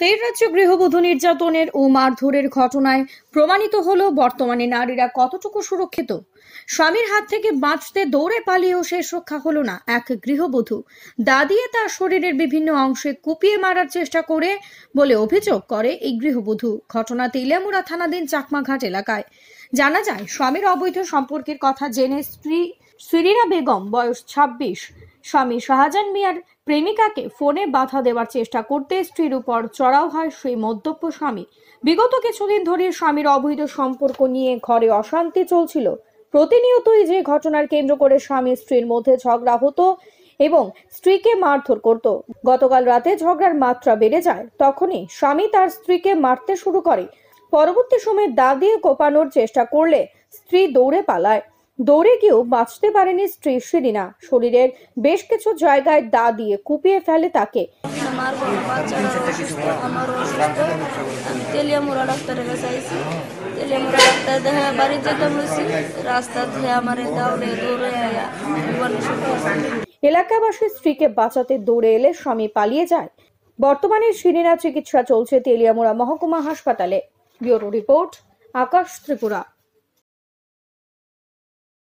ফের রাজ্য গৃহবধূ নির্যাতনের ও মারধরের ঘটনায় প্রমাণিত হলো বর্তমানে নারীরা কতটুকু সুরক্ষিত স্বামীর হাত থেকে বাঁচতে দৌড়ে পালিয়েও শেষ রক্ষা হলো না এক গৃহবধূ দাদিয়ে তার শরীরের বিভিন্ন অংশে কুপিয়ে মারার চেষ্টা করে বলে অভিযোগ করে এই গৃহবধূ ঘটনা তেলিয়ামুড়া থানাধীন চাকমাঘাট এলাকায় জানা যায় স্বামীর অবৈধ সম্পর্কের কথা জেনে স্ত্রী সিরিনা বেগম বয়স ছাব্বিশ স্বামী শাহজান মিয়ার প্রেমিকাকে ফোনে বাধা দেওয়ার চেষ্টা করতে স্ত্রীর উপর চড়াও হয় সেই মদ্যপ স্বামী বিগত কিছুদিন ধরে স্বামীর অবৈধ সম্পর্ক নিয়ে ঘরে অশান্তি চলছিল প্রতিনিয়তই যে ঘটনার কেন্দ্র করে স্বামী স্ত্রীর মধ্যে ঝগড়া হতো এবং স্ত্রীকে মারধর করত গতকাল রাতে ঝগড়ার মাত্রা বেড়ে যায় তখনই স্বামী তার স্ত্রীকে মারতে শুরু করে পরবর্তী সময়ে দা দিয়ে কোপানোর চেষ্টা করলে স্ত্রী দৌড়ে পালায় দৌড়ে গিয়েও বাঁচতে পারেনি স্ত্রী শিরিনা শরীরের বেশ কিছু জায়গায় দা দিয়ে কুপিয়ে ফেলে তাকে আমার এলাকাবাসী স্ত্রীকে বাঁচাতে দৌড়ে এলে স্বামী পালিয়ে যায় বর্তমানে শিরিনা চিকিৎসা চলছে তেলিয়ামুড়া মহকুমা হাসপাতালে ব্যুরো রিপোর্ট আকাশ ত্রিপুরা